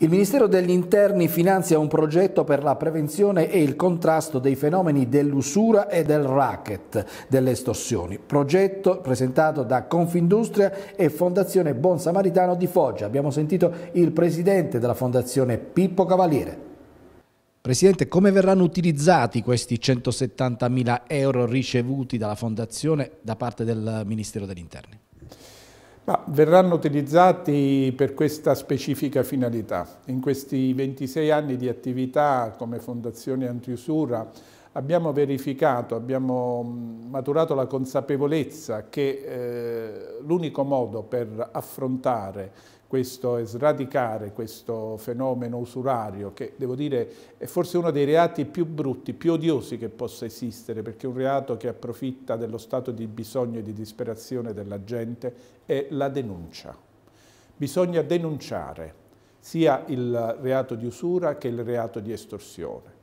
Il Ministero degli Interni finanzia un progetto per la prevenzione e il contrasto dei fenomeni dell'usura e del racket delle estorsioni. Progetto presentato da Confindustria e Fondazione Buon Samaritano di Foggia. Abbiamo sentito il presidente della Fondazione Pippo Cavaliere. Presidente, come verranno utilizzati questi 170 mila euro ricevuti dalla Fondazione da parte del Ministero degli Interni? Ma verranno utilizzati per questa specifica finalità. In questi 26 anni di attività come Fondazione Antiusura abbiamo verificato, abbiamo mm, maturato la consapevolezza che eh, l'unico modo per affrontare questo e sradicare questo fenomeno usurario che devo dire è forse uno dei reati più brutti, più odiosi che possa esistere perché è un reato che approfitta dello stato di bisogno e di disperazione della gente è la denuncia. Bisogna denunciare sia il reato di usura che il reato di estorsione.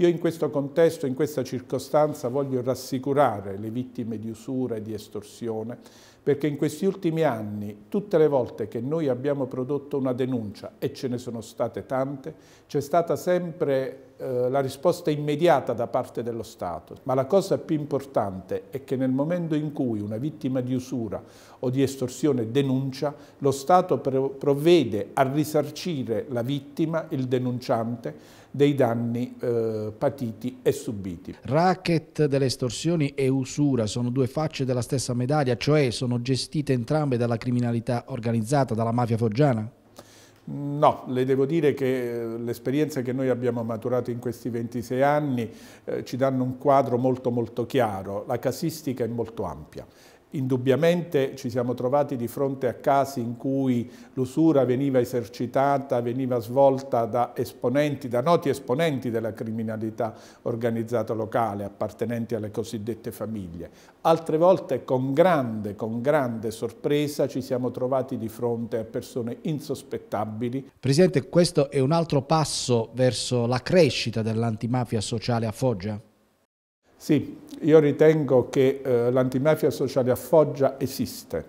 Io in questo contesto, in questa circostanza, voglio rassicurare le vittime di usura e di estorsione, perché in questi ultimi anni, tutte le volte che noi abbiamo prodotto una denuncia, e ce ne sono state tante, c'è stata sempre eh, la risposta immediata da parte dello Stato, ma la cosa più importante è che nel momento in cui una vittima di usura o di estorsione denuncia, lo Stato provvede a risarcire la vittima, il denunciante, dei danni eh, patiti e subiti. Racket delle estorsioni e usura sono due facce della stessa medaglia, cioè sono gestite entrambe dalla criminalità organizzata, dalla mafia foggiana? No, le devo dire che eh, l'esperienza che noi abbiamo maturato in questi 26 anni eh, ci danno un quadro molto molto chiaro, la casistica è molto ampia Indubbiamente ci siamo trovati di fronte a casi in cui l'usura veniva esercitata, veniva svolta da esponenti, da noti esponenti della criminalità organizzata locale, appartenenti alle cosiddette famiglie. Altre volte con grande, con grande sorpresa ci siamo trovati di fronte a persone insospettabili. Presidente, questo è un altro passo verso la crescita dell'antimafia sociale a Foggia? Sì, io ritengo che eh, l'antimafia sociale a Foggia esiste.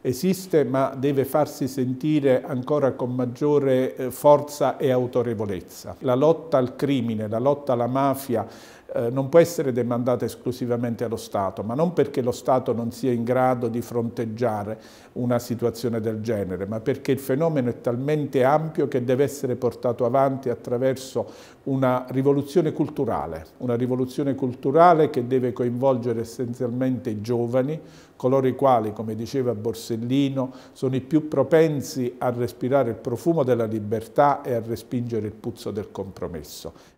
Esiste ma deve farsi sentire ancora con maggiore eh, forza e autorevolezza. La lotta al crimine, la lotta alla mafia eh, non può essere demandata esclusivamente allo Stato, ma non perché lo Stato non sia in grado di fronteggiare una situazione del genere, ma perché il fenomeno è talmente ampio che deve essere portato avanti attraverso una rivoluzione culturale, una rivoluzione culturale che deve coinvolgere essenzialmente i giovani, coloro i quali, come diceva Borsellino, sono i più propensi a respirare il profumo della libertà e a respingere il puzzo del compromesso.